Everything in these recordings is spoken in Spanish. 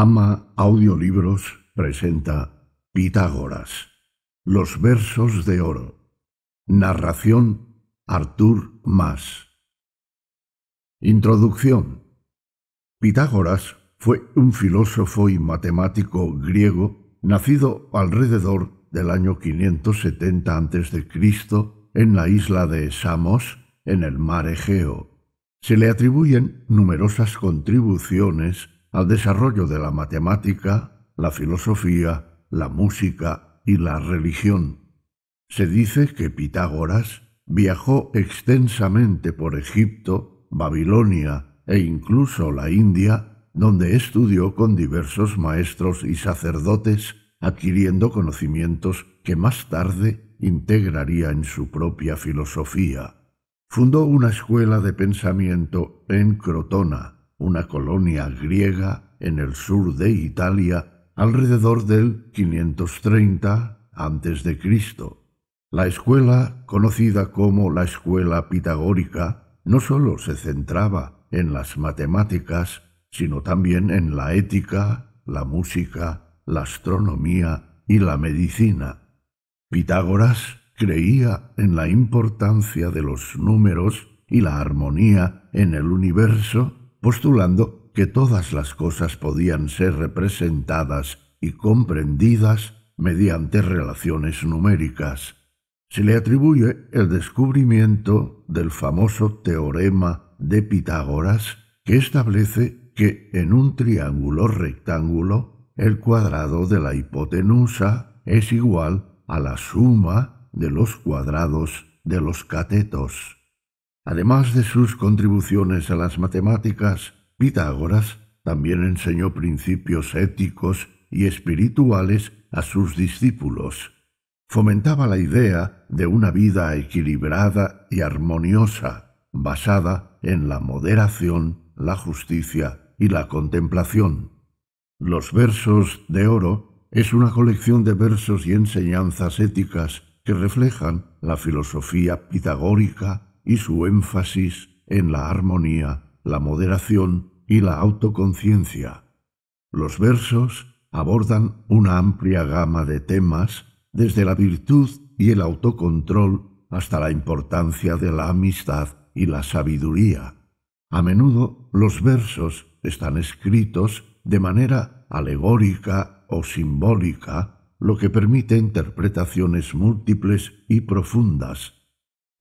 Ama Audiolibros presenta Pitágoras, Los Versos de Oro. Narración Artur Mas. Introducción. Pitágoras fue un filósofo y matemático griego nacido alrededor del año 570 a.C. en la isla de Samos, en el mar Egeo. Se le atribuyen numerosas contribuciones al desarrollo de la matemática, la filosofía, la música y la religión. Se dice que Pitágoras viajó extensamente por Egipto, Babilonia e incluso la India, donde estudió con diversos maestros y sacerdotes, adquiriendo conocimientos que más tarde integraría en su propia filosofía. Fundó una escuela de pensamiento en Crotona, una colonia griega en el sur de Italia alrededor del 530 a.C. La escuela, conocida como la escuela pitagórica, no sólo se centraba en las matemáticas, sino también en la ética, la música, la astronomía y la medicina. Pitágoras creía en la importancia de los números y la armonía en el universo postulando que todas las cosas podían ser representadas y comprendidas mediante relaciones numéricas. Se le atribuye el descubrimiento del famoso teorema de Pitágoras que establece que en un triángulo rectángulo el cuadrado de la hipotenusa es igual a la suma de los cuadrados de los catetos. Además de sus contribuciones a las matemáticas, Pitágoras también enseñó principios éticos y espirituales a sus discípulos. Fomentaba la idea de una vida equilibrada y armoniosa, basada en la moderación, la justicia y la contemplación. Los versos de oro es una colección de versos y enseñanzas éticas que reflejan la filosofía pitagórica y su énfasis en la armonía, la moderación y la autoconciencia. Los versos abordan una amplia gama de temas, desde la virtud y el autocontrol hasta la importancia de la amistad y la sabiduría. A menudo los versos están escritos de manera alegórica o simbólica, lo que permite interpretaciones múltiples y profundas,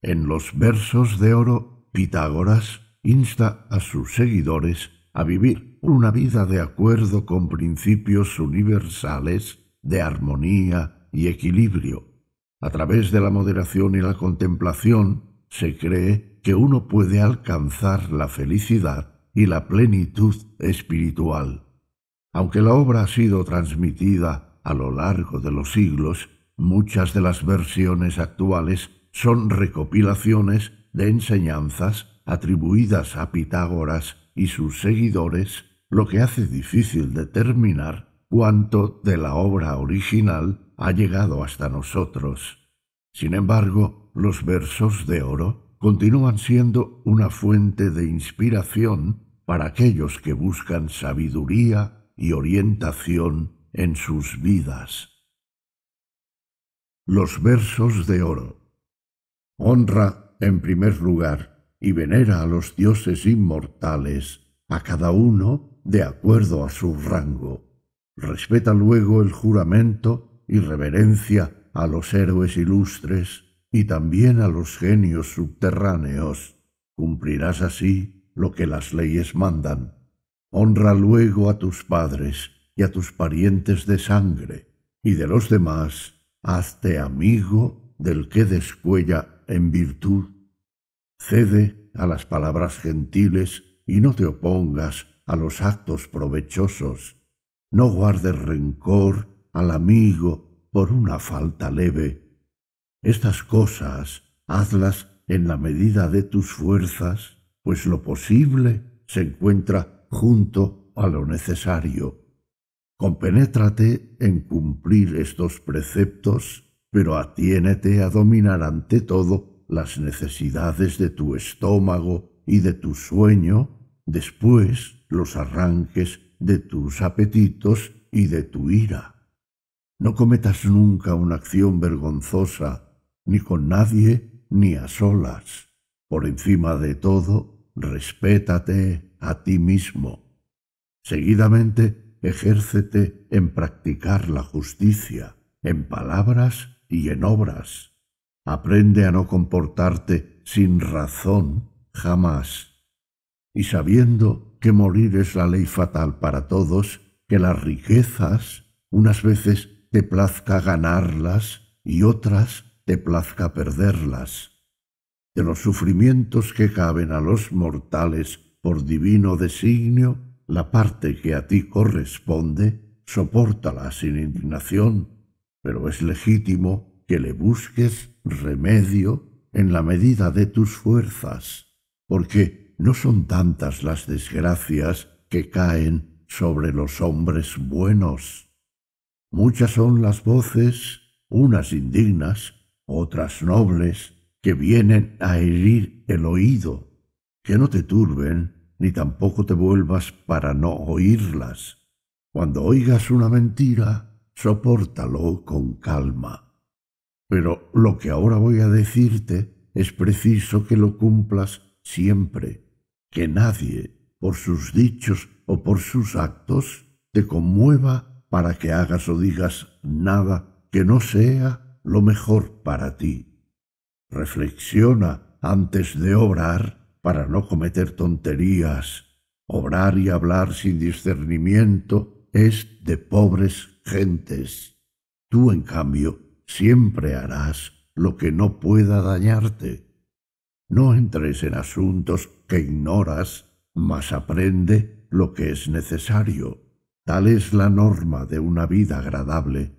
en los versos de oro, Pitágoras insta a sus seguidores a vivir una vida de acuerdo con principios universales de armonía y equilibrio. A través de la moderación y la contemplación se cree que uno puede alcanzar la felicidad y la plenitud espiritual. Aunque la obra ha sido transmitida a lo largo de los siglos, muchas de las versiones actuales son recopilaciones de enseñanzas atribuidas a Pitágoras y sus seguidores, lo que hace difícil determinar cuánto de la obra original ha llegado hasta nosotros. Sin embargo, los versos de oro continúan siendo una fuente de inspiración para aquellos que buscan sabiduría y orientación en sus vidas. Los versos de oro honra en primer lugar y venera a los dioses inmortales, a cada uno de acuerdo a su rango. Respeta luego el juramento y reverencia a los héroes ilustres y también a los genios subterráneos. Cumplirás así lo que las leyes mandan. Honra luego a tus padres y a tus parientes de sangre, y de los demás hazte amigo del que descuella en virtud. Cede a las palabras gentiles y no te opongas a los actos provechosos. No guardes rencor al amigo por una falta leve. Estas cosas hazlas en la medida de tus fuerzas, pues lo posible se encuentra junto a lo necesario. Compenétrate en cumplir estos preceptos pero atiénete a dominar ante todo las necesidades de tu estómago y de tu sueño, después los arranques de tus apetitos y de tu ira. No cometas nunca una acción vergonzosa, ni con nadie ni a solas. Por encima de todo, respétate a ti mismo. Seguidamente, ejércete en practicar la justicia, en palabras y en obras. Aprende a no comportarte sin razón jamás. Y sabiendo que morir es la ley fatal para todos, que las riquezas unas veces te plazca ganarlas y otras te plazca perderlas. De los sufrimientos que caben a los mortales por divino designio, la parte que a ti corresponde, sopórtala sin indignación pero es legítimo que le busques remedio en la medida de tus fuerzas, porque no son tantas las desgracias que caen sobre los hombres buenos. Muchas son las voces, unas indignas, otras nobles, que vienen a herir el oído, que no te turben, ni tampoco te vuelvas para no oírlas. Cuando oigas una mentira, sopórtalo con calma. Pero lo que ahora voy a decirte es preciso que lo cumplas siempre, que nadie, por sus dichos o por sus actos, te conmueva para que hagas o digas nada que no sea lo mejor para ti. Reflexiona antes de obrar para no cometer tonterías. Obrar y hablar sin discernimiento es de pobres gentes. Tú, en cambio, siempre harás lo que no pueda dañarte. No entres en asuntos que ignoras, mas aprende lo que es necesario. Tal es la norma de una vida agradable.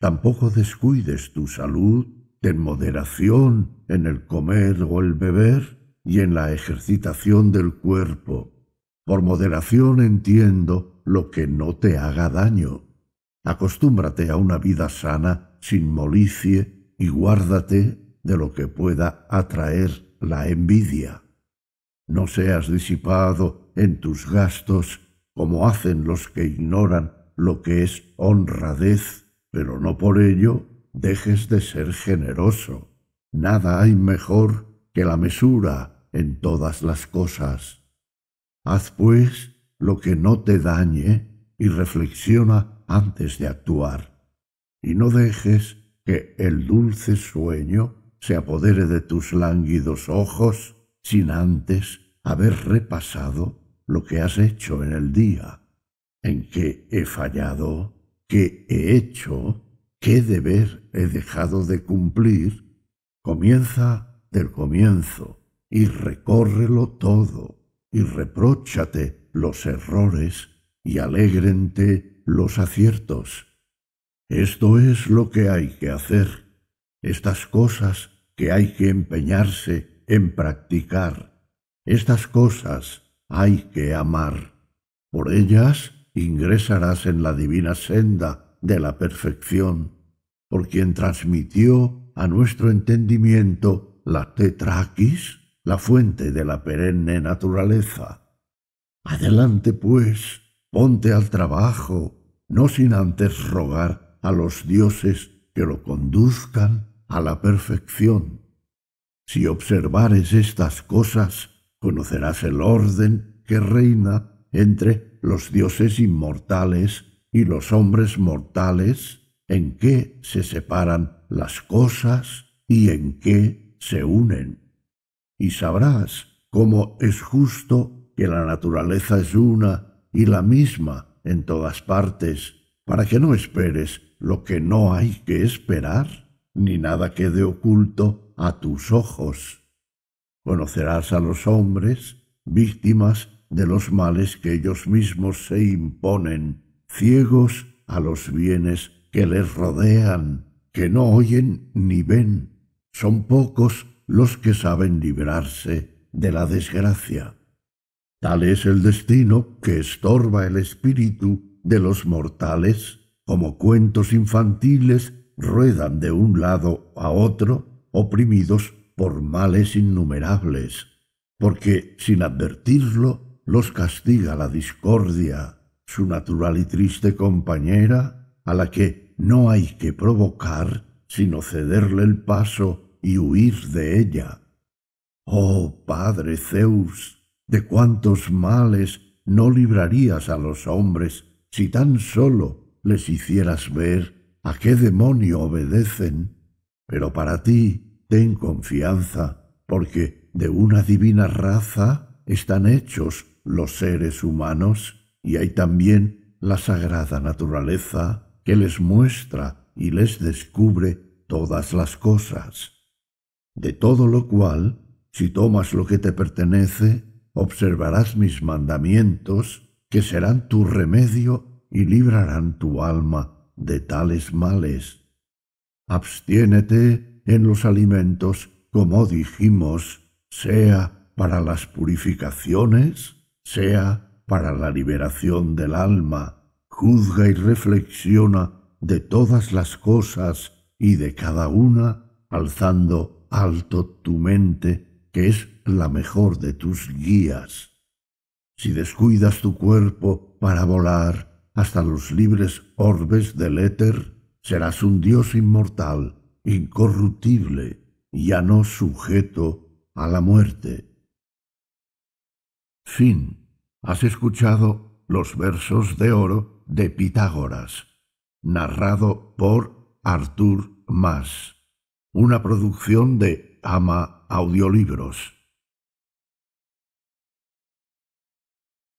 Tampoco descuides tu salud, ten moderación en el comer o el beber y en la ejercitación del cuerpo. Por moderación entiendo lo que no te haga daño. Acostúmbrate a una vida sana, sin molicie, y guárdate de lo que pueda atraer la envidia. No seas disipado en tus gastos, como hacen los que ignoran lo que es honradez, pero no por ello dejes de ser generoso. Nada hay mejor que la mesura en todas las cosas. Haz pues lo que no te dañe y reflexiona antes de actuar, y no dejes que el dulce sueño se apodere de tus lánguidos ojos sin antes haber repasado lo que has hecho en el día, en qué he fallado, qué he hecho, qué deber he dejado de cumplir. Comienza del comienzo y recórrelo todo y repróchate los errores y alégrente los aciertos. Esto es lo que hay que hacer, estas cosas que hay que empeñarse en practicar, estas cosas hay que amar. Por ellas ingresarás en la divina senda de la perfección, por quien transmitió a nuestro entendimiento la tetraquis, la fuente de la perenne naturaleza. Adelante, pues, ponte al trabajo, no sin antes rogar a los dioses que lo conduzcan a la perfección. Si observares estas cosas, conocerás el orden que reina entre los dioses inmortales y los hombres mortales, en qué se separan las cosas y en qué se unen. Y sabrás cómo es justo que la naturaleza es una y la misma, en todas partes, para que no esperes lo que no hay que esperar, ni nada quede oculto a tus ojos. Conocerás a los hombres, víctimas de los males que ellos mismos se imponen, ciegos a los bienes que les rodean, que no oyen ni ven. Son pocos los que saben librarse de la desgracia. Tal es el destino que estorba el espíritu de los mortales, como cuentos infantiles ruedan de un lado a otro, oprimidos por males innumerables, porque sin advertirlo los castiga la discordia, su natural y triste compañera, a la que no hay que provocar, sino cederle el paso y huir de ella. Oh Padre Zeus, de cuántos males no librarías a los hombres si tan solo les hicieras ver a qué demonio obedecen. Pero para ti ten confianza, porque de una divina raza están hechos los seres humanos y hay también la sagrada naturaleza que les muestra y les descubre todas las cosas. De todo lo cual, si tomas lo que te pertenece, observarás mis mandamientos, que serán tu remedio y librarán tu alma de tales males. Abstiénete en los alimentos, como dijimos, sea para las purificaciones, sea para la liberación del alma. Juzga y reflexiona de todas las cosas y de cada una, alzando alto tu mente, que es la mejor de tus guías. Si descuidas tu cuerpo para volar hasta los libres orbes del éter, serás un dios inmortal, incorruptible, ya no sujeto a la muerte. Fin. Has escuchado los versos de oro de Pitágoras, narrado por Artur Mas, una producción de Ama Audiolibros.